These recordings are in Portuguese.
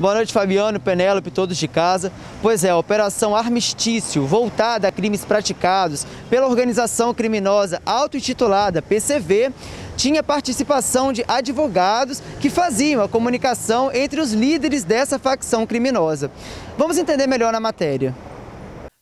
Boa noite, Fabiano, Penélope, todos de casa. Pois é, a Operação Armistício, voltada a crimes praticados pela organização criminosa auto-intitulada PCV, tinha participação de advogados que faziam a comunicação entre os líderes dessa facção criminosa. Vamos entender melhor na matéria.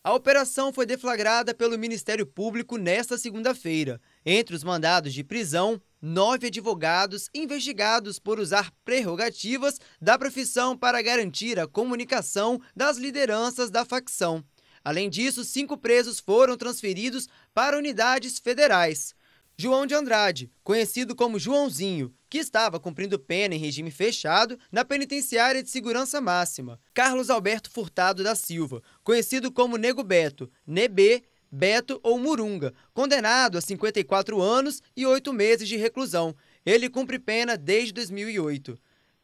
A operação foi deflagrada pelo Ministério Público nesta segunda-feira. Entre os mandados de prisão, nove advogados investigados por usar prerrogativas da profissão para garantir a comunicação das lideranças da facção. Além disso, cinco presos foram transferidos para unidades federais. João de Andrade, conhecido como Joãozinho, que estava cumprindo pena em regime fechado na penitenciária de segurança máxima. Carlos Alberto Furtado da Silva, conhecido como Nego Beto, Nebê, Beto ou Murunga, condenado a 54 anos e 8 meses de reclusão. Ele cumpre pena desde 2008.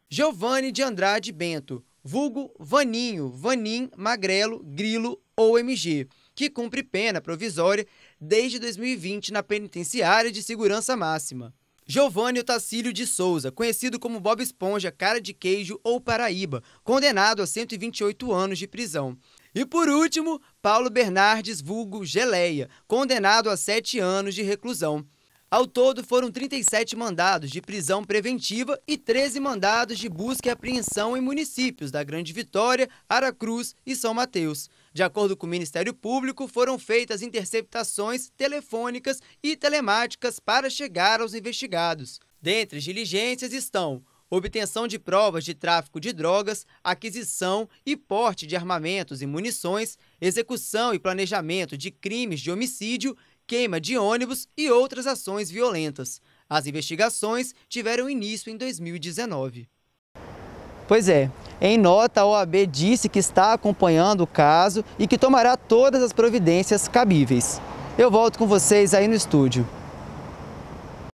Giovanni de Andrade Bento, vulgo Vaninho, Vanim, Magrelo, Grilo ou MG que cumpre pena provisória desde 2020 na penitenciária de segurança máxima. Giovanni Tacílio de Souza, conhecido como Bob Esponja, Cara de Queijo ou Paraíba, condenado a 128 anos de prisão. E por último, Paulo Bernardes Vulgo Geleia, condenado a 7 anos de reclusão. Ao todo, foram 37 mandados de prisão preventiva e 13 mandados de busca e apreensão em municípios da Grande Vitória, Aracruz e São Mateus. De acordo com o Ministério Público, foram feitas interceptações telefônicas e telemáticas para chegar aos investigados. Dentre as diligências estão obtenção de provas de tráfico de drogas, aquisição e porte de armamentos e munições, execução e planejamento de crimes de homicídio queima de ônibus e outras ações violentas. As investigações tiveram início em 2019. Pois é, em nota, a OAB disse que está acompanhando o caso e que tomará todas as providências cabíveis. Eu volto com vocês aí no estúdio.